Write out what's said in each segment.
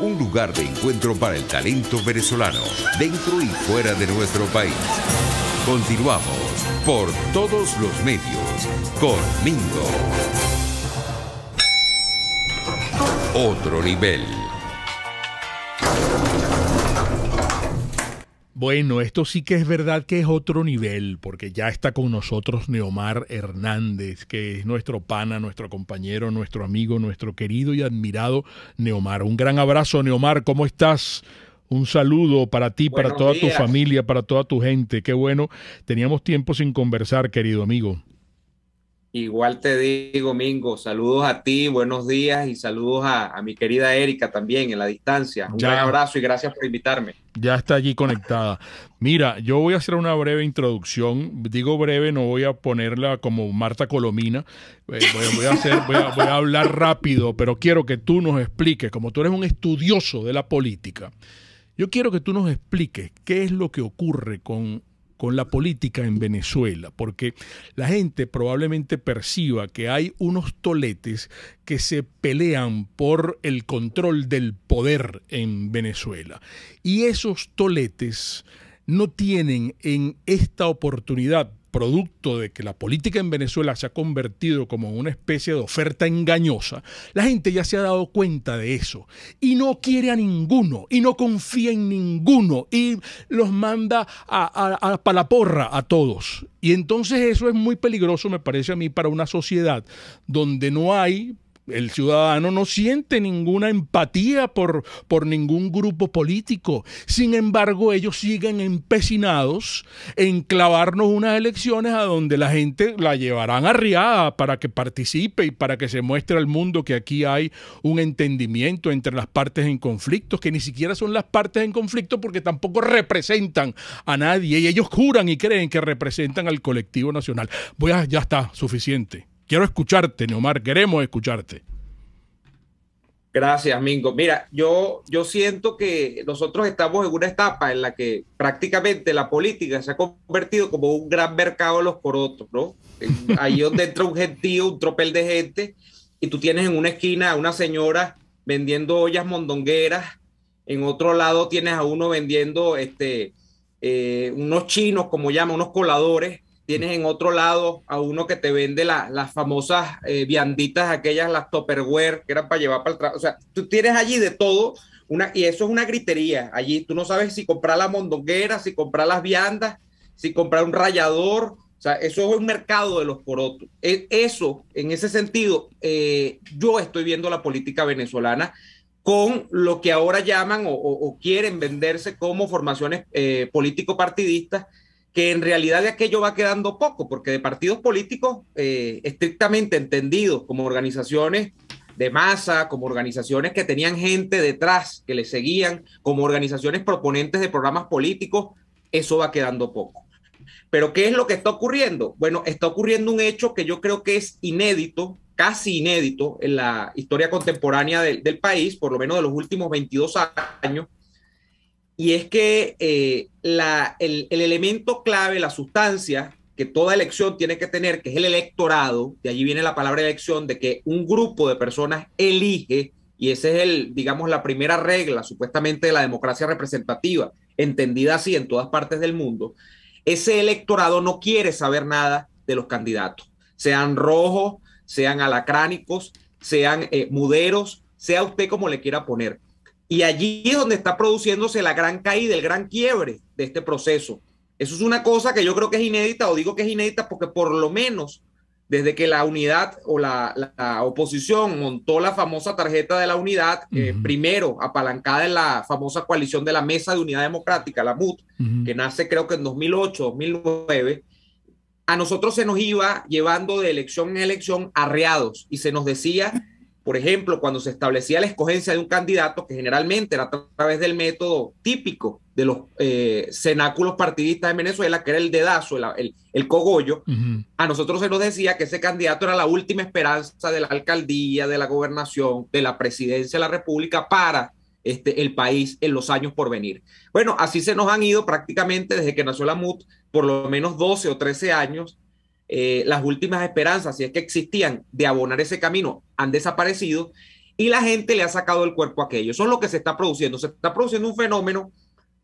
un lugar de encuentro para el talento venezolano, dentro y fuera de nuestro país. Continuamos por todos los medios con Mingo. Otro nivel. Bueno, esto sí que es verdad que es otro nivel, porque ya está con nosotros Neomar Hernández, que es nuestro pana, nuestro compañero, nuestro amigo, nuestro querido y admirado Neomar. Un gran abrazo, Neomar, ¿cómo estás? Un saludo para ti, para toda tu familia, para toda tu gente. Qué bueno, teníamos tiempo sin conversar, querido amigo. Igual te digo, Mingo, saludos a ti, buenos días y saludos a, mi querida Erika también en la distancia. Un gran abrazo y gracias por invitarme. Ya está allí conectada. Mira, yo voy a hacer una breve introducción. Digo breve, no voy a ponerla como Marta Colomina. Eh, a voy a hablar rápido, pero quiero que tú nos expliques, como tú eres un estudioso de la política, yo quiero que tú nos expliques qué es lo que ocurre con con la política en Venezuela, porque la gente probablemente perciba que hay unos toletes que se pelean por el control del poder en Venezuela. Y esos toletes no tienen en esta oportunidad producto de que la política en Venezuela se ha convertido como una especie de oferta engañosa, la gente ya se ha dado cuenta de eso y no quiere a ninguno y no confía en ninguno y los manda a, a palaporra a todos. Y entonces eso es muy peligroso, me parece a mí, para una sociedad donde no hay el ciudadano no siente ninguna empatía por, por ningún grupo político. Sin embargo, ellos siguen empecinados en clavarnos unas elecciones a donde la gente la llevarán arriada para que participe y para que se muestre al mundo que aquí hay un entendimiento entre las partes en conflicto, que ni siquiera son las partes en conflicto porque tampoco representan a nadie y ellos juran y creen que representan al colectivo nacional. Voy ya está, suficiente. Quiero escucharte, Neomar, queremos escucharte. Gracias, Mingo. Mira, yo, yo siento que nosotros estamos en una etapa en la que prácticamente la política se ha convertido como un gran mercado de los porotos, ¿no? Ahí donde entra un gentío, un tropel de gente, y tú tienes en una esquina a una señora vendiendo ollas mondongueras, en otro lado tienes a uno vendiendo este, eh, unos chinos, como llaman, unos coladores, Tienes en otro lado a uno que te vende las famosas eh, vianditas, aquellas, las topperware, que eran para llevar para el trabajo. O sea, tú tienes allí de todo, una, y eso es una gritería. Allí tú no sabes si comprar la mondonguera, si comprar las viandas, si comprar un rallador. O sea, eso es un mercado de los porotos. E, eso, en ese sentido, eh, yo estoy viendo la política venezolana con lo que ahora llaman o, quieren venderse como formaciones eh, político-partidistas que en realidad de aquello va quedando poco, porque de partidos políticos eh, estrictamente entendidos como organizaciones de masa, como organizaciones que tenían gente detrás que le seguían, como organizaciones proponentes de programas políticos, eso va quedando poco. Pero ¿qué es lo que está ocurriendo? Bueno, está ocurriendo un hecho que yo creo que es inédito, casi inédito en la historia contemporánea del, del país, por lo menos de los últimos 22 años, y es que eh, el, elemento clave, la sustancia que toda elección tiene que tener, que es el electorado, de allí viene la palabra elección, de que un grupo de personas elige, y esa es el, digamos, la primera regla supuestamente de la democracia representativa, entendida así en todas partes del mundo, ese electorado no quiere saber nada de los candidatos, sean rojos, sean alacránicos, sean eh, muderos, sea usted como le quiera poner. Y allí es donde está produciéndose la gran caída, el gran quiebre de este proceso. Eso es una cosa que yo creo que es inédita, o digo que es inédita porque por lo menos desde que la unidad o la, oposición montó la famosa tarjeta de la unidad, eh, primero apalancada en la famosa coalición de la Mesa de Unidad Democrática, la MUT, que nace creo que en 2008, 2009, a nosotros se nos iba llevando de elección en elección arreados y se nos decía por ejemplo, cuando se establecía la escogencia de un candidato, que generalmente era a través del método típico de los eh, cenáculos partidistas de Venezuela, que era el dedazo, el, cogollo, a nosotros se nos decía que ese candidato era la última esperanza de la alcaldía, de la gobernación, de la presidencia de la República para este, el país en los años por venir. Bueno, así se nos han ido prácticamente desde que nació la MUT, por lo menos 12 o 13 años eh, las últimas esperanzas, si es que existían, de abonar ese camino han desaparecido y la gente le ha sacado el cuerpo a aquello. Eso es lo que se está produciendo. Se está produciendo un fenómeno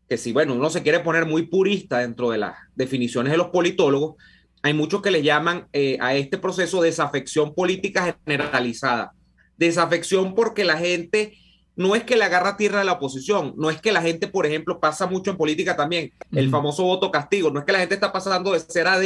que si, bueno, uno se quiere poner muy purista dentro de las definiciones de los politólogos, hay muchos que le llaman eh, a este proceso desafección política generalizada. Desafección porque la gente no es que le agarra tierra a la oposición, no es que la gente, por ejemplo, pasa mucho en política también, el famoso voto castigo, no es que la gente está pasando de ser a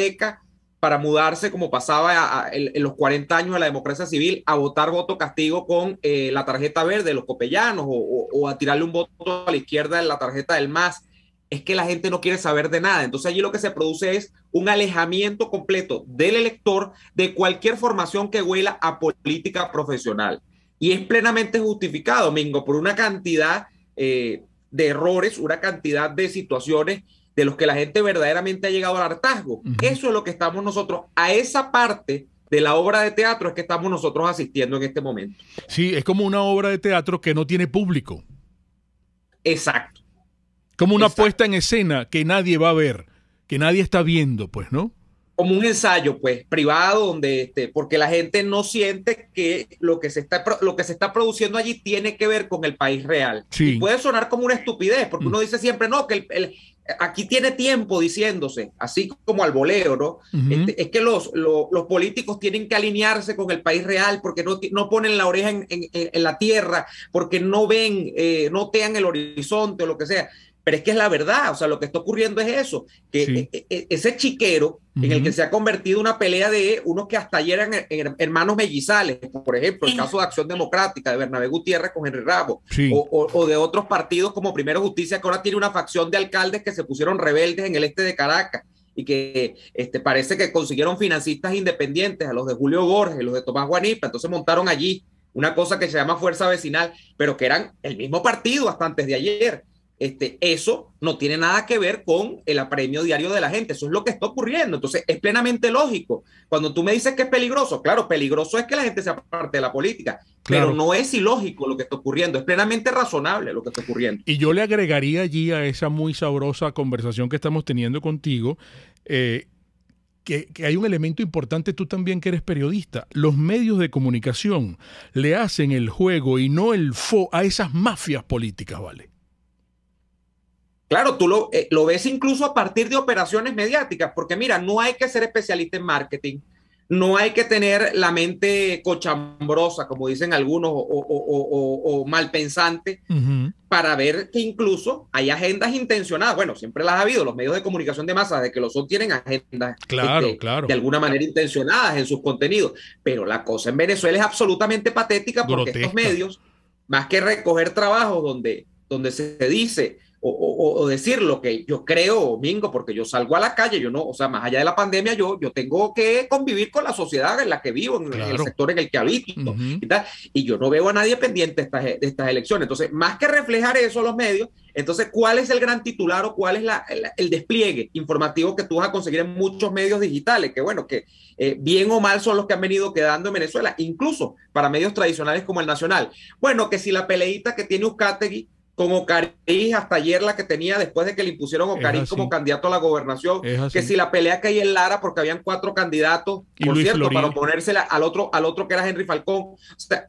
para mudarse, como pasaba en, los 40 años de la democracia civil, a votar voto castigo con eh, la tarjeta verde de los copellanos o, a tirarle un voto a la izquierda en la tarjeta del MAS. Es que la gente no quiere saber de nada. Entonces allí lo que se produce es un alejamiento completo del elector de cualquier formación que huela a política profesional. Y es plenamente justificado, Mingo, por una cantidad eh, de errores, una cantidad de situaciones de los que la gente verdaderamente ha llegado al hartazgo. Eso es lo que estamos nosotros, a esa parte de la obra de teatro es que estamos nosotros asistiendo en este momento. Sí, es como una obra de teatro que no tiene público. Exacto. Como una puesta en escena que nadie va a ver, que nadie está viendo, pues, ¿no? Como un ensayo, pues, privado, donde este, porque la gente no siente que lo que se está, lo que se está produciendo allí tiene que ver con el país real. Sí. puede sonar como una estupidez, porque mm. uno dice siempre, no, que el, aquí tiene tiempo diciéndose, así como al voleo, ¿no? Este, es que los, los, políticos tienen que alinearse con el país real porque no, no ponen la oreja en, la tierra, porque no ven, eh, no tean el horizonte o lo que sea. Pero es que es la verdad, o sea, lo que está ocurriendo es eso, que e, e, ese chiquero en el que se ha convertido una pelea de unos que hasta ayer eran hermanos mellizales, por ejemplo, el caso de Acción Democrática, de Bernabé Gutiérrez con Henry Rabo, o, de otros partidos como Primero Justicia, que ahora tiene una facción de alcaldes que se pusieron rebeldes en el este de Caracas y que este, parece que consiguieron financistas independientes, a los de Julio Borges, los de Tomás Guanipa, entonces montaron allí una cosa que se llama fuerza vecinal, pero que eran el mismo partido hasta antes de ayer. Este, eso no tiene nada que ver con el apremio diario de la gente, eso es lo que está ocurriendo. Entonces, es plenamente lógico. Cuando tú me dices que es peligroso, claro, peligroso es que la gente sea parte de la política, pero no es ilógico lo que está ocurriendo, es plenamente razonable lo que está ocurriendo. Y yo le agregaría allí a esa muy sabrosa conversación que estamos teniendo contigo, eh, que, que, hay un elemento importante tú también que eres periodista. Los medios de comunicación le hacen el juego y no el fo a esas mafias políticas, ¿vale? Claro, tú lo, eh, lo, ves incluso a partir de operaciones mediáticas, porque mira, no hay que ser especialista en marketing, no hay que tener la mente cochambrosa, como dicen algunos, o, mal pensante, para ver que incluso hay agendas intencionadas. Bueno, siempre las ha habido, los medios de comunicación de masa, de que los son, tienen agendas claro, este, claro. de alguna manera intencionadas en sus contenidos. Pero la cosa en Venezuela es absolutamente patética porque estos medios, más que recoger trabajos donde, donde se dice o, decir lo que yo creo, domingo porque yo salgo a la calle, yo no, o sea, más allá de la pandemia, yo, yo tengo que convivir con la sociedad en la que vivo, en el sector en el que habito, y, tal, y, yo no veo a nadie pendiente de estas, eh, elecciones. Entonces, más que reflejar eso los medios, entonces, ¿cuál es el gran titular o cuál es el, despliegue informativo que tú vas a conseguir en muchos medios digitales? Que bueno, que eh, bien o mal son los que han venido quedando en Venezuela, incluso para medios tradicionales como el Nacional. Bueno, que si la peleita que tiene Uzcategui con Ocariz hasta ayer la que tenía después de que le impusieron Ocariz como candidato a la gobernación, que si la pelea que hay en Lara, porque habían cuatro candidatos, por cierto, para oponérsela al otro, al otro que era Henry Falcón.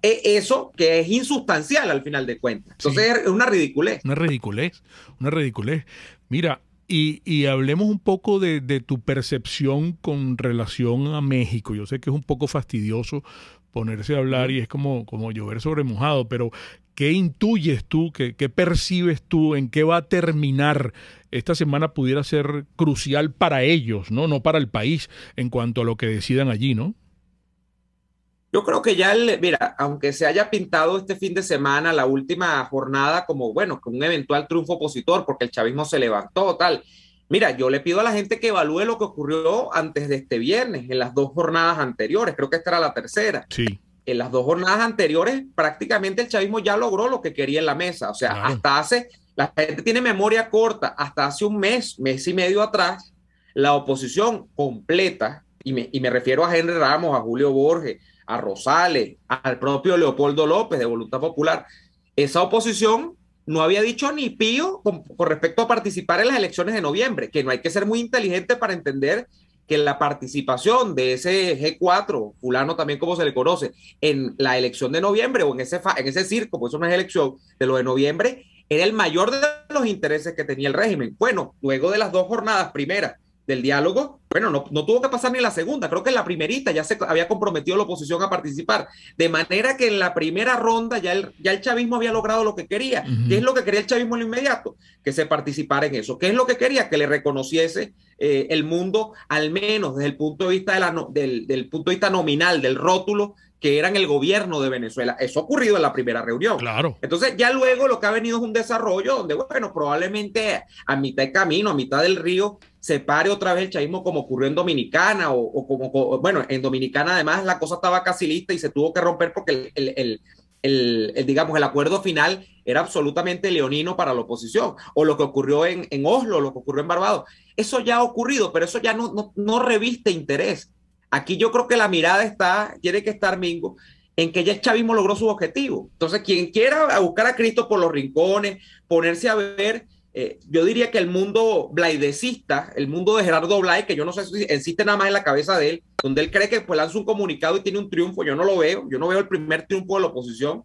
E, eso que es insustancial al final de cuentas. Entonces es una ridiculez. Una ridiculez, una ridiculez. Mira, y, hablemos un poco de, tu percepción con relación a México. Yo sé que es un poco fastidioso ponerse a hablar y es como, como llover sobre mojado, pero ¿Qué intuyes tú? ¿Qué, percibes tú? ¿En qué va a terminar? Esta semana pudiera ser crucial para ellos, ¿no? No para el país en cuanto a lo que decidan allí, ¿no? Yo creo que ya, mira, aunque se haya pintado este fin de semana la última jornada como, bueno, con un eventual triunfo opositor, porque el chavismo se levantó, tal. Mira, yo le pido a la gente que evalúe lo que ocurrió antes de este viernes, en las dos jornadas anteriores, creo que esta era la tercera. Sí en las dos jornadas anteriores prácticamente el chavismo ya logró lo que quería en la mesa. O sea, hasta hace, la gente tiene memoria corta, hasta hace un mes, mes y medio atrás, la oposición completa, y me, refiero a Henry Ramos, a Julio Borges, a Rosales, al propio Leopoldo López de Voluntad Popular, esa oposición no había dicho ni pío con, respecto a participar en las elecciones de noviembre, que no hay que ser muy inteligente para entender que la participación de ese G4, fulano también como se le conoce, en la elección de noviembre o en ese, en ese circo, pues eso no es elección, de lo de noviembre, era el mayor de los intereses que tenía el régimen. Bueno, luego de las dos jornadas primeras del diálogo, bueno, no, tuvo que pasar ni la segunda, creo que en la primerita ya se había comprometido la oposición a participar, de manera que en la primera ronda ya el, ya el chavismo había logrado lo que quería. ¿Qué es lo que quería el chavismo en lo inmediato? Que se participara en eso. ¿Qué es lo que quería? Que le reconociese eh, el mundo, al menos desde el punto de vista, de del, del punto de vista nominal, del rótulo que eran el gobierno de Venezuela. Eso ha ocurrido en la primera reunión. Claro. Entonces, ya luego lo que ha venido es un desarrollo donde, bueno, probablemente a mitad de camino, a mitad del río, se pare otra vez el chavismo como ocurrió en Dominicana o, como, bueno, en Dominicana además la cosa estaba casi lista y se tuvo que romper porque el, digamos, el acuerdo final era absolutamente leonino para la oposición, o lo que ocurrió en, Oslo, lo que ocurrió en Barbados. Eso ya ha ocurrido, pero eso ya no, no reviste interés. Aquí yo creo que la mirada está, tiene que estar, Mingo, en que ya el chavismo logró su objetivo. Entonces, quien quiera buscar a Cristo por los rincones, ponerse a ver, eh, yo diría que el mundo blaidecista, el mundo de Gerardo Blay, que yo no sé si existe nada más en la cabeza de él, donde él cree que pues lanza un comunicado y tiene un triunfo, yo no lo veo, yo no veo el primer triunfo de la oposición.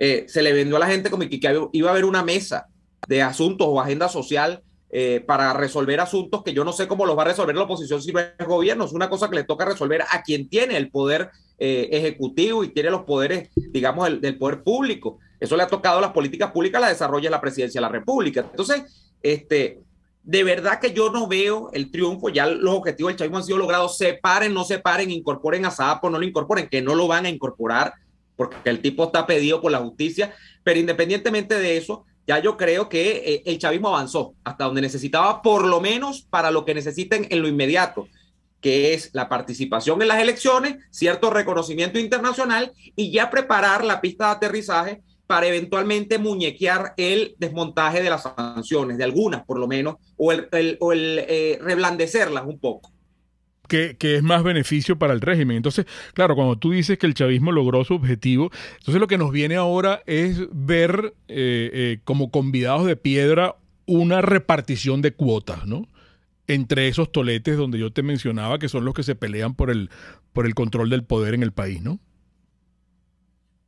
Eh, se le vendió a la gente como que iba a haber una mesa de asuntos o agenda social eh, para resolver asuntos que yo no sé cómo los va a resolver la oposición si el gobierno. Es una cosa que le toca resolver a quien tiene el poder eh, ejecutivo y tiene los poderes, digamos, del poder público. Eso le ha tocado las políticas públicas, las desarrolla la presidencia de la República. Entonces, este, de verdad que yo no veo el triunfo. Ya los objetivos del chavismo han sido logrados. Separen, no separen, incorporen a Sapo, no lo incorporen, que no lo van a incorporar porque el tipo está pedido por la justicia. Pero independientemente de eso, ya yo creo que eh, el chavismo avanzó hasta donde necesitaba, por lo menos para lo que necesiten en lo inmediato, que es la participación en las elecciones, cierto reconocimiento internacional y ya preparar la pista de aterrizaje para eventualmente muñequear el desmontaje de las sanciones, de algunas por lo menos, o el, eh, reblandecerlas un poco que, es más beneficio para el régimen. Entonces, claro, cuando tú dices que el chavismo logró su objetivo, entonces lo que nos viene ahora es ver eh, eh, como convidados de piedra una repartición de cuotas, ¿no? Entre esos toletes donde yo te mencionaba que son los que se pelean por el, por el control del poder en el país, ¿no?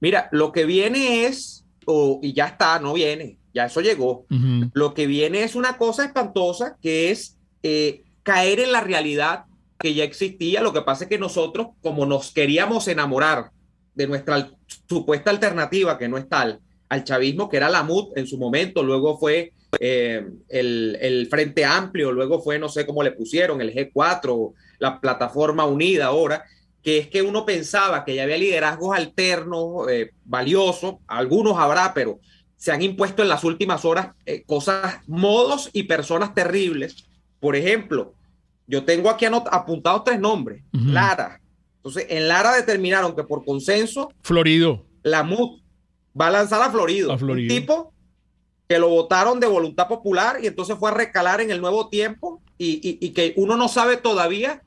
Mira, lo que viene es, o y ya está, no viene, ya eso llegó. Lo que viene es una cosa espantosa que es eh, caer en la realidad que ya existía. Lo que pasa es que nosotros, como nos queríamos enamorar de nuestra supuesta alternativa, que no es tal, al chavismo, que era la MUD en su momento, luego fue eh, el, Frente Amplio, luego fue, no sé cómo le pusieron, el G4, la Plataforma Unida ahora, que es que uno pensaba que ya había liderazgos alternos, eh, valiosos, algunos habrá, pero se han impuesto en las últimas horas eh, cosas, modos y personas terribles. Por ejemplo, yo tengo aquí apuntados tres nombres. Lara. Entonces, en Lara determinaron que por consenso. Florido. La mud va a lanzar a Florido. Un tipo que lo votaron de voluntad popular y entonces fue a recalar en el nuevo tiempo y, que uno no sabe todavía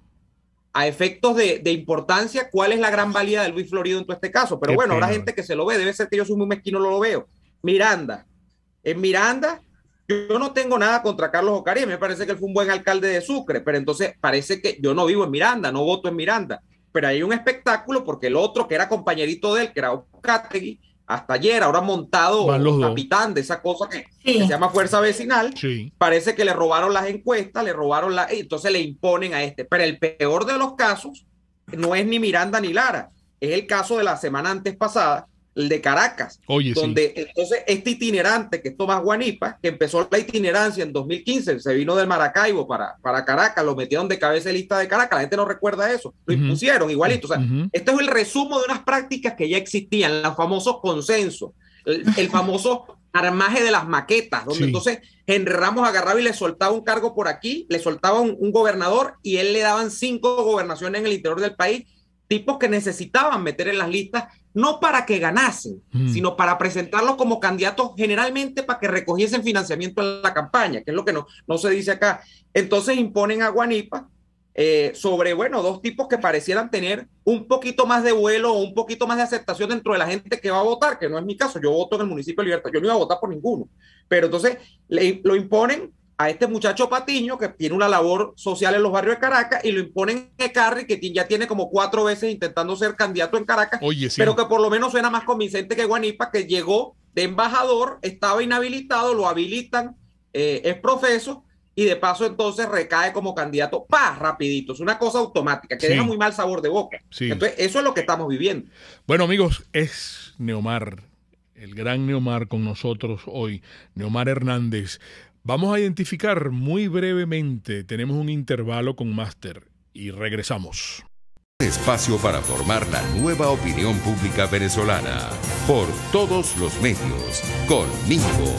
a efectos de, de, importancia cuál es la gran valía de Luis Florido en todo este caso. Pero bueno, habrá gente que se lo ve. Debe ser que yo soy muy mezquino, no lo veo. Miranda. En Miranda yo no tengo nada contra Carlos Ocaría, me parece que él fue un buen alcalde de Sucre, pero entonces parece que yo no vivo en Miranda, no voto en Miranda, pero hay un espectáculo porque el otro que era compañerito de él, que era Ocategui, hasta ayer, ahora montado capitán de esa cosa que, se llama fuerza vecinal, parece que le robaron las encuestas, le robaron la, entonces le imponen a este. Pero el peor de los casos no es ni Miranda ni Lara, es el caso de la semana antes pasada, el de Caracas, donde entonces este itinerante que es Tomás Guanipa, que empezó la itinerancia en 2015, se vino del Maracaibo para, para Caracas, lo metieron de cabeza lista de Caracas, la gente no recuerda eso, lo impusieron igualito. O sea, es el resumo de unas prácticas que ya existían, los famosos consensos, el, famoso armaje de las maquetas, donde entonces Henry Ramos agarraba y le soltaba un cargo por aquí, le soltaba un, un gobernador y él le daban cinco gobernaciones en el interior del país tipos que necesitaban meter en las listas, no para que ganasen, mm. sino para presentarlos como candidatos generalmente para que recogiesen financiamiento en la campaña, que es lo que no, no se dice acá. Entonces imponen a Guanipa eh, sobre, bueno, dos tipos que parecieran tener un poquito más de vuelo o un poquito más de aceptación dentro de la gente que va a votar, que no es mi caso, yo voto en el municipio de Libertad, yo no iba a votar por ninguno, pero entonces lo imponen a este muchacho Patiño, que tiene una labor social en los barrios de Caracas, y lo imponen a Carri, que ya tiene como cuatro veces intentando ser candidato en Caracas, pero que por lo menos suena más convincente que Guanipa, que llegó de embajador, estaba inhabilitado, lo habilitan, eh, es profeso, y de paso entonces recae como candidato, pa, rapidito, es una cosa automática que deja muy mal sabor de boca. Entonces, eso es lo que estamos viviendo. Bueno, amigos, es Neomar, el gran Neomar con nosotros hoy, Neomar Hernández. Vamos a identificar muy brevemente, tenemos un intervalo con máster y regresamos. Espacio para formar la nueva opinión pública venezolana por todos los medios, conmigo.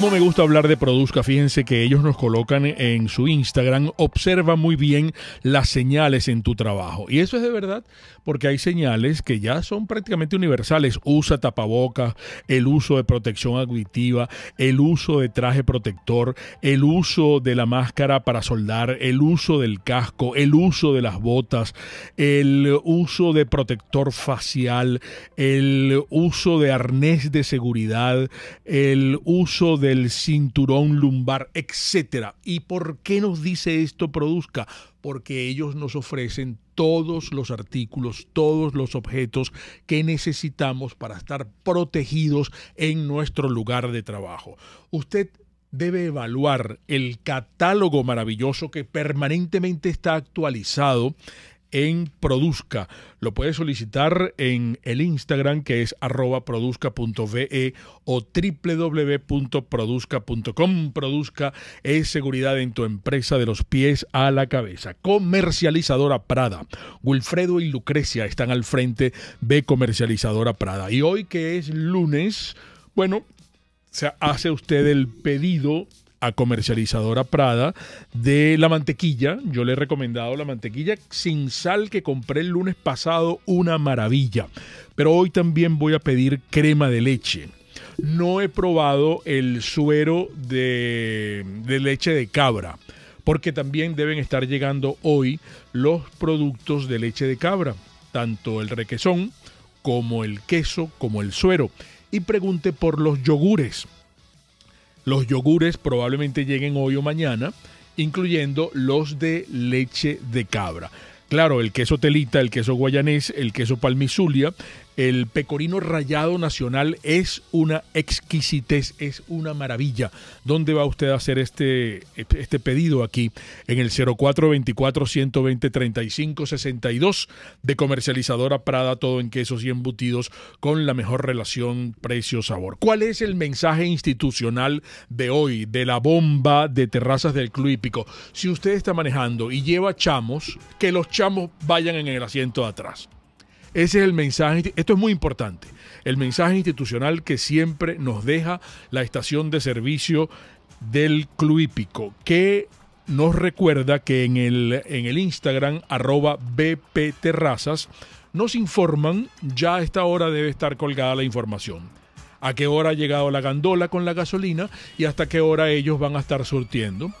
Como me gusta hablar de Produzca, fíjense que ellos nos colocan en su Instagram, observa muy bien las señales en tu trabajo. Y eso es de verdad, porque hay señales que ya son prácticamente universales. Usa tapabocas, el uso de protección auditiva, el uso de traje protector, el uso de la máscara para soldar, el uso del casco, el uso de las botas, el uso de protector facial, el uso de arnés de seguridad, el uso de el cinturón lumbar, etcétera. ¿Y por qué nos dice esto produzca? Porque ellos nos ofrecen todos los artículos, todos los objetos que necesitamos para estar protegidos en nuestro lugar de trabajo. Usted debe evaluar el catálogo maravilloso que permanentemente está actualizado en Produzca. Lo puedes solicitar en el Instagram que es arroba o www.produzca.com. Produzca es seguridad en tu empresa de los pies a la cabeza. Comercializadora Prada. Wilfredo y Lucrecia están al frente de Comercializadora Prada. Y hoy que es lunes, bueno, se hace usted el pedido a comercializadora Prada de la mantequilla. Yo le he recomendado la mantequilla sin sal que compré el lunes pasado, una maravilla. Pero hoy también voy a pedir crema de leche. No he probado el suero de, leche de cabra, porque también deben estar llegando hoy los productos de leche de cabra, tanto el requesón como el queso, como el suero. Y pregunté por los yogures los yogures probablemente lleguen hoy o mañana, incluyendo los de leche de cabra. Claro, el queso telita, el queso guayanés, el queso palmizulia, el pecorino rayado nacional es una exquisitez, es una maravilla. ¿Dónde va usted a hacer este, este pedido aquí? En el 0424-120-3562 de comercializadora Prada, todo en quesos y embutidos con la mejor relación precio-sabor. ¿Cuál es el mensaje institucional de hoy, de la bomba de terrazas del Club Hípico? Si usted está manejando y lleva chamos, que los chamos vayan en el asiento de atrás. Ese es el mensaje, esto es muy importante, el mensaje institucional que siempre nos deja la estación de servicio del Club que nos recuerda que en el, en el Instagram arroba bpterrazas nos informan, ya a esta hora debe estar colgada la información, a qué hora ha llegado la gandola con la gasolina y hasta qué hora ellos van a estar surtiendo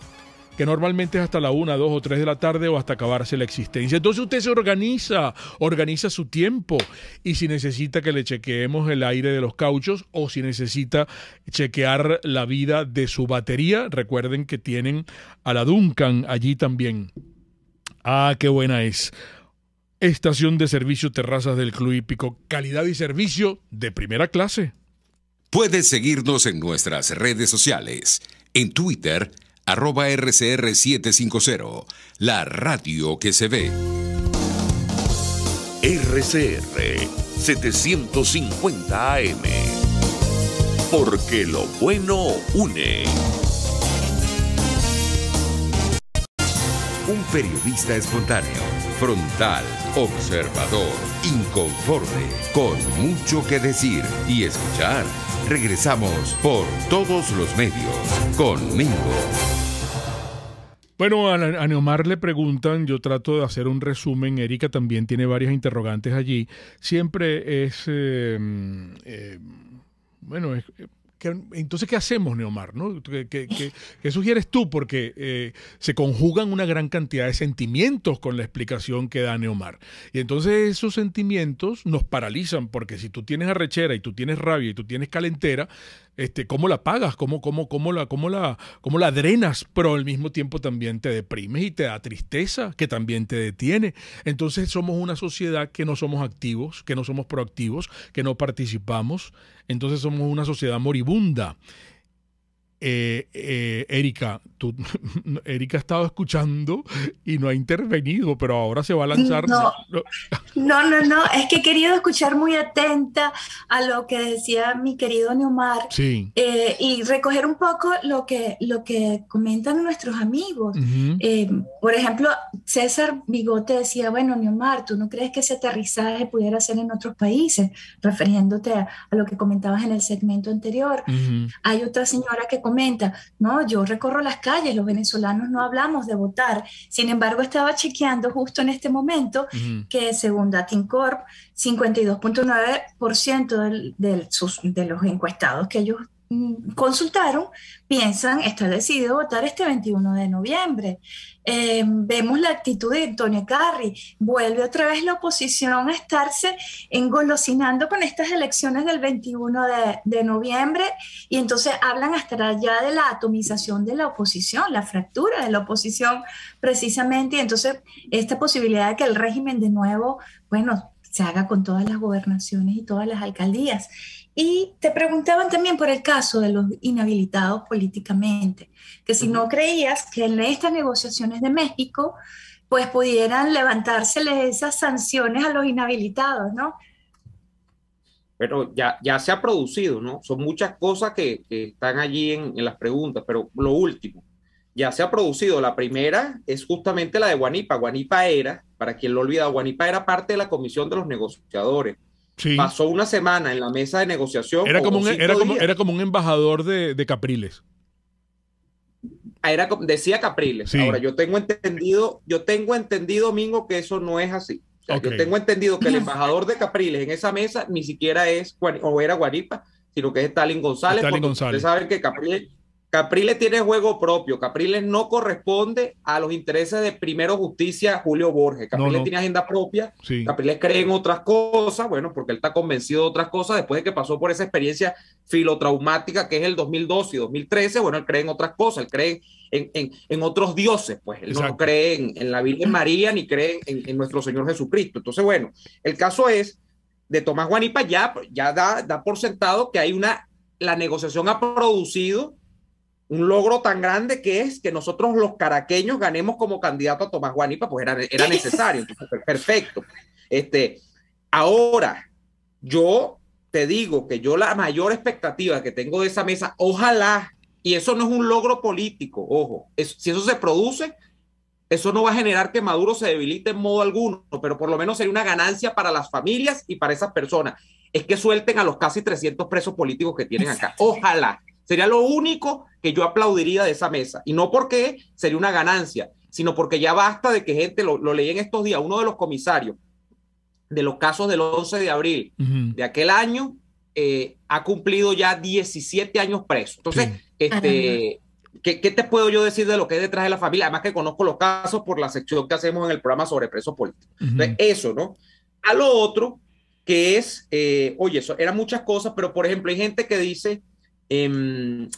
que normalmente es hasta la una dos o tres de la tarde o hasta acabarse la existencia. Entonces usted se organiza, organiza su tiempo y si necesita que le chequeemos el aire de los cauchos o si necesita chequear la vida de su batería, recuerden que tienen a la Duncan allí también. Ah, qué buena es. Estación de servicio Terrazas del Club Hípico. Calidad y servicio de primera clase. Puedes seguirnos en nuestras redes sociales. En Twitter, arroba RCR750, la radio que se ve. RCR 750 AM, porque lo bueno une. Un periodista espontáneo, frontal, observador, inconforme, con mucho que decir y escuchar. Regresamos por todos los medios conmigo. Bueno, a, Neomar le preguntan, yo trato de hacer un resumen, Erika también tiene varias interrogantes allí, siempre es, eh, mm, eh, bueno, es, entonces, ¿qué hacemos, Neomar? ¿no? ¿Qué, sugieres tú? Porque eh, se conjugan una gran cantidad de sentimientos con la explicación que da Neomar. Y entonces esos sentimientos nos paralizan, porque si tú tienes arrechera y tú tienes rabia y tú tienes calentera, este, cómo la pagas, cómo, cómo, cómo, la, cómo, la, cómo la drenas, pero al mismo tiempo también te deprimes y te da tristeza, que también te detiene. Entonces somos una sociedad que no somos activos, que no somos proactivos, que no participamos. Entonces somos una sociedad moribunda. Eh, eh, Erika, tú, Erika ha estado escuchando y no ha intervenido, pero ahora se va a lanzar. No, no, no, es que he querido escuchar muy atenta a lo que decía mi querido Neomar eh, y recoger un poco lo que, lo que comentan nuestros amigos. por ejemplo, César Bigote decía, bueno, Neomar, ¿tú no crees que ese aterrizaje pudiera ser en otros países? Refiriéndote a, lo que comentabas en el segmento anterior. Hay otra señora que comenta, no, yo recorro las calles, los venezolanos no hablamos de votar. Sin embargo, estaba chequeando justo en este momento que según Datincorp, 52.9% de, de los encuestados que ellos Mm, consultaron piensan está decidido votar este 21 de noviembre. Eh, vemos la actitud de Antonio Carri, vuelve otra vez la oposición a estarse engolosinando con estas elecciones del 21 de, de noviembre y entonces hablan hasta allá de la atomización de la oposición, la fractura de la oposición precisamente y entonces esta posibilidad de que el régimen de nuevo, bueno, se haga con todas las gobernaciones y todas las alcaldías. Y te preguntaban también por el caso de los inhabilitados políticamente, que si no creías que en estas negociaciones de México, pues pudieran levantárseles esas sanciones a los inhabilitados, ¿no? Pero ya, ya se ha producido, ¿no? Son muchas cosas que, están allí en, en las preguntas, pero lo último, ya se ha producido. La primera es justamente la de Guanipa. Guanipa era, para quien lo olvida, Guanipa era parte de la comisión de los negociadores Pasó una semana en la mesa de negociación. Era, como un, embajador de, Capriles. Ah, era, decía Capriles. Ahora, yo tengo entendido, yo tengo entendido, Domingo, que eso no es así. Yo tengo entendido que el embajador de Capriles en esa mesa ni siquiera es o era Guaripa, sino que es Stalin González. Stalin González. Ustedes saben que Capriles Capriles tiene juego propio. Capriles no corresponde a los intereses de Primero Justicia Julio Borges. Capriles tiene agenda propia. Capriles cree en otras cosas, bueno, porque él está convencido de otras cosas después de que pasó por esa experiencia filotraumática que es el 2012 y 2013. Bueno, él cree en otras cosas, él cree en, otros dioses, pues él no cree en, la Virgen María ni cree en, nuestro Señor Jesucristo. Entonces, bueno, el caso es de Tomás Guanipa ya, ya da, da por sentado que hay una, la negociación ha producido un logro tan grande que es que nosotros los caraqueños ganemos como candidato a Tomás Guanipa, pues era, era necesario, perfecto. Este, ahora, yo te digo que yo la mayor expectativa que tengo de esa mesa, ojalá, y eso no es un logro político, ojo, si eso se produce, eso no va a generar que Maduro se debilite en modo alguno, pero por lo menos sería una ganancia para las familias y para esas personas. Es que suelten a los casi 300 presos políticos que tienen acá. Ojalá. Sería lo único que yo aplaudiría de esa mesa. Y no porque sería una ganancia, sino porque ya basta de que gente, lo, lo en estos días, uno de los comisarios de los casos del 11 de abril de aquel año, eh, ha cumplido ya 17 años preso. Entonces, este, ¿qué, te puedo yo decir de lo que es detrás de la familia? Además que conozco los casos por la sección que hacemos en el programa sobre presos políticos. eso, ¿no? A lo otro, que es, eh, oye, eso eran muchas cosas, pero por ejemplo, hay gente que dice, eh,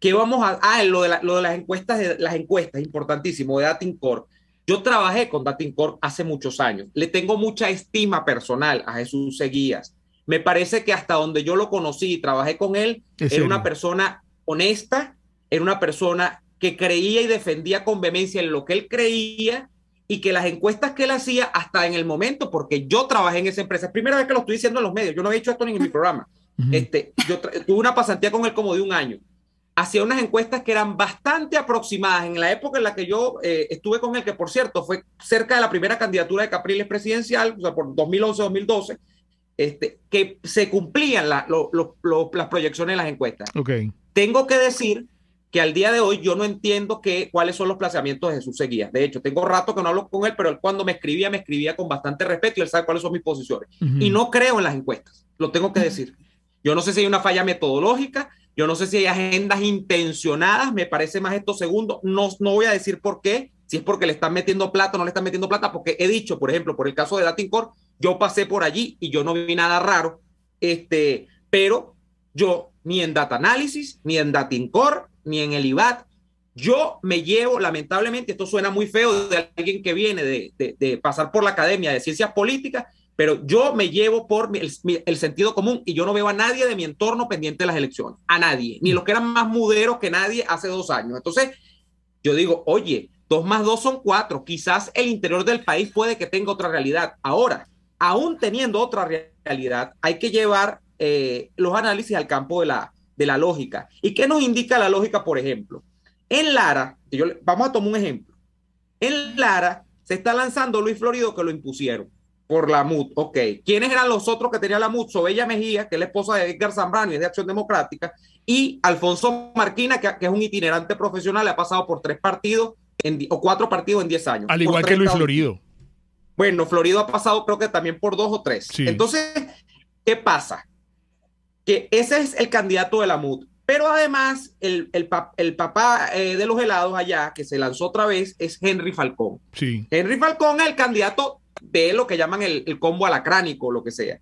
¿Qué vamos a...? Ah, lo de, las encuestas, de, las encuestas, importantísimo, de Datincorp Yo trabajé con Datincorp hace muchos años. Le tengo mucha estima personal a Jesús Seguías. Me parece que hasta donde yo lo conocí y trabajé con él, era una persona honesta, era una persona que creía y defendía con vehemencia en lo que él creía y que las encuestas que él hacía hasta en el momento, porque yo trabajé en esa empresa, es primera vez que lo estoy diciendo en los medios, yo no he hecho esto ni en mi programa, este, yo tuve una pasantía con él como de un año. Hacía unas encuestas que eran bastante aproximadas en la época en la que yo eh, estuve con él, que por cierto fue cerca de la primera candidatura de Capriles presidencial, o sea, por 2011-2012, este, que se cumplían las proyecciones de las encuestas. Tengo que decir que al día de hoy yo no entiendo que, cuáles son los planteamientos de Jesús Seguía. De hecho, tengo rato que no hablo con él, pero él cuando me escribía, me escribía con bastante respeto y él sabe cuáles son mis posiciones. Y no creo en las encuestas, lo tengo que decir. Yo no sé si hay una falla metodológica, yo no sé si hay agendas intencionadas, me parece más esto segundo, no, no voy a decir por qué, si es porque le están metiendo plata o no le están metiendo plata, porque he dicho, por ejemplo, por el caso de Latin yo pasé por allí y yo no vi nada raro, este, pero yo ni en Data Analysis, ni en Dating ni en el IVAT, yo me llevo, lamentablemente, esto suena muy feo de alguien que viene de pasar por la academia de ciencias políticas pero yo me llevo por el, sentido común y yo no veo a nadie de mi entorno pendiente de las elecciones, a nadie, ni mm. los que eran más muderos que nadie hace dos años. Entonces, yo digo, oye, dos más dos son cuatro, quizás el interior del país puede que tenga otra realidad. Ahora, aún teniendo otra realidad, hay que llevar eh, los análisis al campo de la, de la lógica. ¿Y qué nos indica la lógica, por ejemplo? En Lara, yo, vamos a tomar un ejemplo. En Lara se está lanzando Luis Florido que lo impusieron por la MUD, ok. ¿Quiénes eran los otros que tenía la MUD? Sobella Mejía, que es la esposa de Edgar Zambrano y es de Acción Democrática, y Alfonso Marquina, que, es un itinerante profesional, ha pasado por tres partidos o cuatro partidos en diez años. Al igual que Luis Florido. Bueno, Florido ha pasado creo que también por dos o tres. Entonces, ¿qué pasa? Que ese es el candidato de la MUD. Pero además, el, papá eh, de los helados allá, que se lanzó otra vez, es Henry Falcón. Sí. Henry Falcón es el candidato de lo que llaman el, combo alacránico, lo que sea,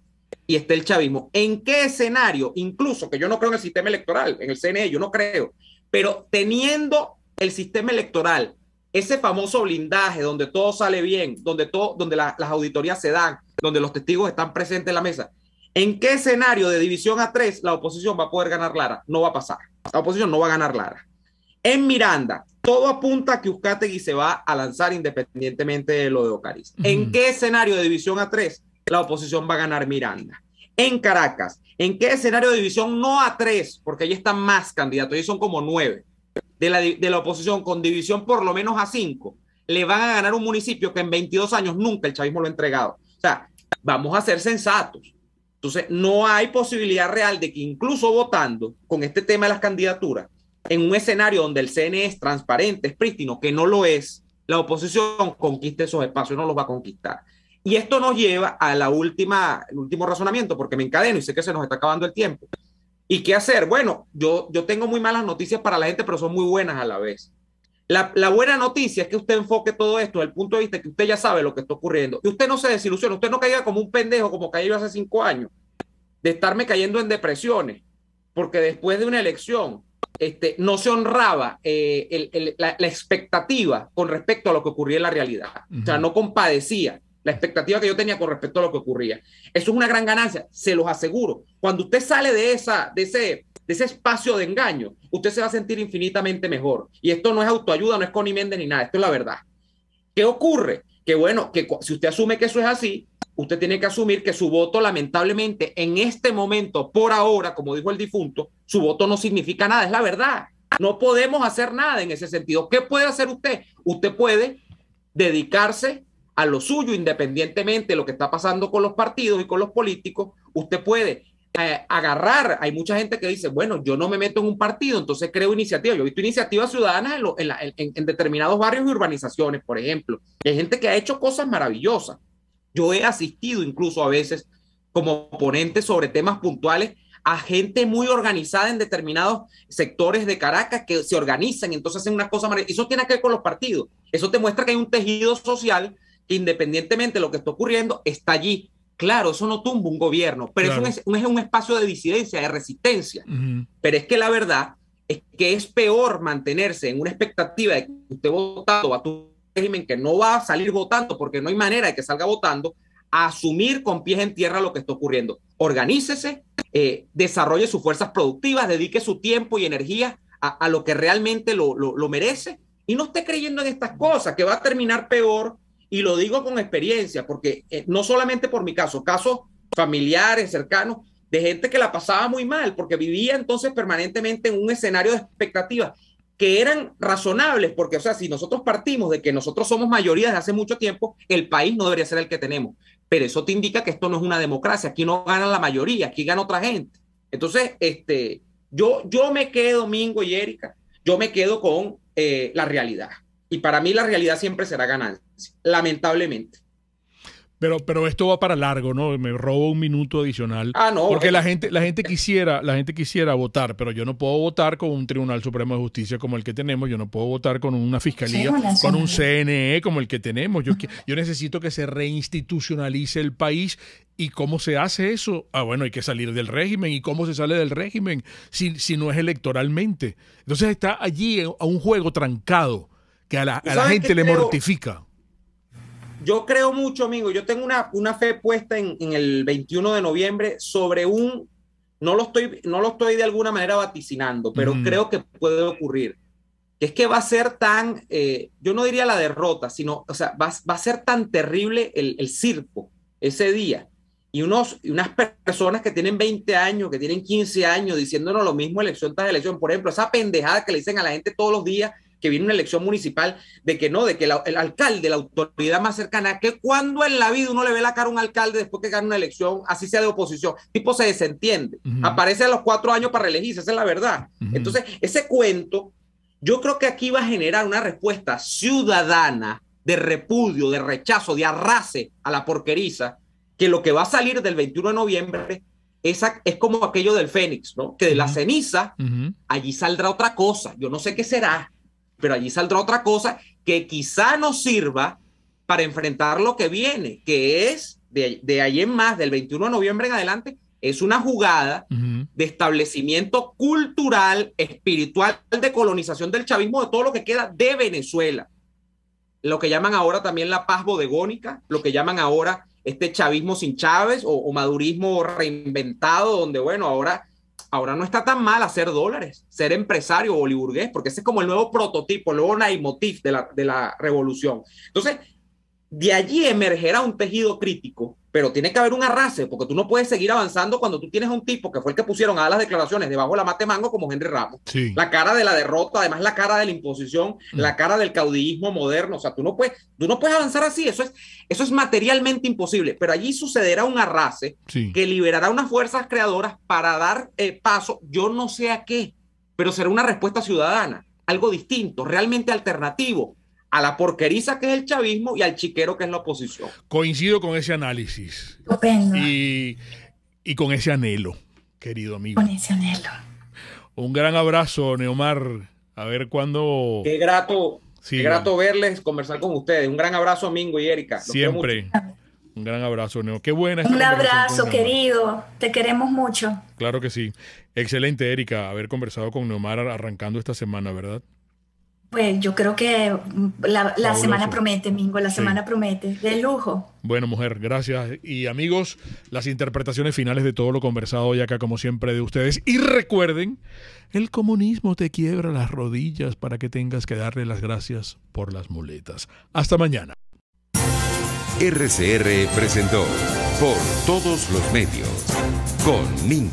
y está el chavismo. ¿En qué escenario? Incluso que yo no creo en el sistema electoral, en el CNE, yo no creo, pero teniendo el sistema electoral, ese famoso blindaje donde todo sale bien, donde, todo, donde las auditorías se dan, donde los testigos están presentes en la mesa, ¿En qué escenario de división a tres la oposición va a poder ganar Lara? No va a pasar. La oposición no va a ganar Lara. En Miranda, todo apunta a que Uzcategui se va a lanzar independientemente de lo de Ocariz. ¿En qué escenario de división a tres? la oposición va a ganar Miranda? En Caracas, ¿en qué escenario de división no a tres, Porque ahí están más candidatos, ahí son como nueve. De la, de la oposición con división por lo menos a cinco, le van a ganar un municipio que en 22 años nunca el chavismo lo ha entregado. O sea, vamos a ser sensatos. Entonces, no hay posibilidad real de que incluso votando con este tema de las candidaturas, en un escenario donde el CNE es transparente, es prístino, que no lo es, la oposición conquiste esos espacios, no los va a conquistar. Y esto nos lleva a la última, el último razonamiento, porque me encadeno y sé que se nos está acabando el tiempo. ¿Y qué hacer? Bueno, yo, yo tengo muy malas noticias para la gente, pero son muy buenas a la vez. La, la, buena noticia es que usted enfoque todo esto desde el punto de vista que usted ya sabe lo que está ocurriendo. que usted no se desilusione, usted no caiga como un pendejo como caí yo hace cinco años, de estarme cayendo en depresiones, porque después de una elección este, no se honraba eh, la, expectativa con respecto a lo que ocurría en la realidad. O sea, no compadecía la expectativa que yo tenía con respecto a lo que ocurría. Eso es una gran ganancia, se los aseguro. Cuando usted sale de, esa, de, ese, de ese espacio de engaño, usted se va a sentir infinitamente mejor. Y esto no es autoayuda, no es conimende ni nada, esto es la verdad. ¿Qué ocurre? Que bueno, que si usted asume que eso es así, usted tiene que asumir que su voto lamentablemente en este momento, por ahora, como dijo el difunto, su voto no significa nada, es la verdad. No podemos hacer nada en ese sentido. ¿Qué puede hacer usted? Usted puede dedicarse a lo suyo, independientemente de lo que está pasando con los partidos y con los políticos. Usted puede eh, agarrar, hay mucha gente que dice, bueno, yo no me meto en un partido, entonces creo iniciativas. Yo he visto iniciativas ciudadanas en, determinados barrios y urbanizaciones, por ejemplo. hay gente que ha hecho cosas maravillosas. Yo he asistido incluso a veces como ponente sobre temas puntuales a gente muy organizada en determinados sectores de Caracas que se organizan, entonces hacen una cosa maravillosa. Eso tiene que ver con los partidos. Eso te muestra que hay un tejido social que independientemente de lo que está ocurriendo, está allí. Claro, eso no tumba un gobierno, pero es, un, espacio de disidencia, de resistencia. Pero es que la verdad es que es peor mantenerse en una expectativa de que usted votando a tu régimen que no va a salir votando porque no hay manera de que salga votando, a asumir con pies en tierra lo que está ocurriendo. Organícese, eh, desarrolle sus fuerzas productivas, dedique su tiempo y energía a, lo que realmente lo, merece y no esté creyendo en estas cosas, que va a terminar peor. Y lo digo con experiencia, porque eh, no solamente por mi caso, casos familiares, cercanos, de gente que la pasaba muy mal, porque vivía entonces permanentemente en un escenario de expectativas que eran razonables, porque, o sea, si nosotros partimos de que nosotros somos mayoría desde hace mucho tiempo, el país no debería ser el que tenemos. Pero eso te indica que esto no es una democracia, aquí no gana la mayoría, aquí gana otra gente. Entonces, este, yo, yo me quedo, Domingo y Erika, yo me quedo con eh, la realidad. Y para mí la realidad siempre será ganancia, lamentablemente. Pero, pero esto va para largo, ¿no? Me robo un minuto adicional. Ah, no. Porque eh. la gente, la gente quisiera, la gente quisiera votar, pero yo no puedo votar con un Tribunal Supremo de Justicia como el que tenemos, yo no puedo votar con una fiscalía, con un CNE como el que tenemos. Yo, yo necesito que se reinstitucionalice el país. ¿Y cómo se hace eso? Ah, bueno, hay que salir del régimen. ¿Y cómo se sale del régimen si, no es electoralmente? Entonces está allí eh, a un juego trancado que a la, gente le mortifica yo creo mucho, amigo, yo tengo una, una fe puesta en, el 21 de noviembre sobre un, no lo estoy, no lo estoy de alguna manera vaticinando, pero creo que puede ocurrir. Que es que va a ser tan, eh, yo no diría la derrota, sino, o sea, va, va a ser tan terrible el, circo ese día y unos, unas personas que tienen 20 años, que tienen 15 años, diciéndonos lo mismo elección tras elección. Por ejemplo, esa pendejada que le dicen a la gente todos los días que viene una elección municipal, de que no, de que el alcalde, la autoridad más cercana, que cuando en la vida uno le ve la cara a un alcalde después que gana una elección, así sea de oposición, tipo se desentiende, aparece a los cuatro años para elegirse, esa es la verdad. Entonces, ese cuento, yo creo que aquí va a generar una respuesta ciudadana de repudio, de rechazo, de arrase a la porqueriza, que lo que va a salir del 21 de noviembre es como aquello del Fénix, ¿no? Que de la ceniza, allí saldrá otra cosa. Yo no sé qué será pero allí saldrá otra cosa que quizá nos sirva para enfrentar lo que viene, que es de, de ahí en más, del 21 de noviembre en adelante, es una jugada de establecimiento cultural, espiritual, de colonización del chavismo, de todo lo que queda de Venezuela. Lo que llaman ahora también la paz bodegónica, lo que llaman ahora este chavismo sin Chávez o madurismo reinventado, donde, bueno, ahora ahora no está tan mal hacer dólares, ser empresario boliburgués, porque ese es como el nuevo prototipo, el nuevo naimotif de la, de la revolución. Entonces, de allí emergerá un tejido crítico pero tiene que haber un arrase, porque tú no puedes seguir avanzando cuando tú tienes a un tipo que fue el que pusieron a las declaraciones debajo de la mate mango como Henry Ramos. La cara de la derrota, además la cara de la imposición, mm. la cara del caudillismo moderno. O sea, tú no puedes, tú no puedes avanzar así. Eso es, eso es materialmente imposible. Pero allí sucederá un arrase que liberará unas fuerzas creadoras para dar eh, paso, yo no sé a qué, pero será una respuesta ciudadana, algo distinto, realmente alternativo a la porqueriza que es el chavismo y al chiquero que es la oposición. Coincido con ese análisis. Y, y, con ese anhelo, querido amigo. Con ese anhelo. Un gran abrazo, Neomar. A ver cuándo. Qué grato, qué grato verles, conversar con ustedes. Un gran abrazo, Mingo y Erika. siempre. Un gran abrazo, Neo. Qué buena. Un abrazo, querido. Te queremos mucho. Claro que sí. Excelente, Erika, haber conversado con Neomar arrancando esta semana, ¿verdad? Pues yo creo que mm, la, semana promete, Mingo, la semana promete, de lujo. Bueno, mujer, gracias. Y amigos, las interpretaciones finales de todo lo conversado hoy acá, como siempre, de ustedes. Y recuerden, el comunismo te quiebra las rodillas para que tengas que darle las gracias por las muletas. Hasta mañana. RCR presentó Por todos los medios, con Mingo.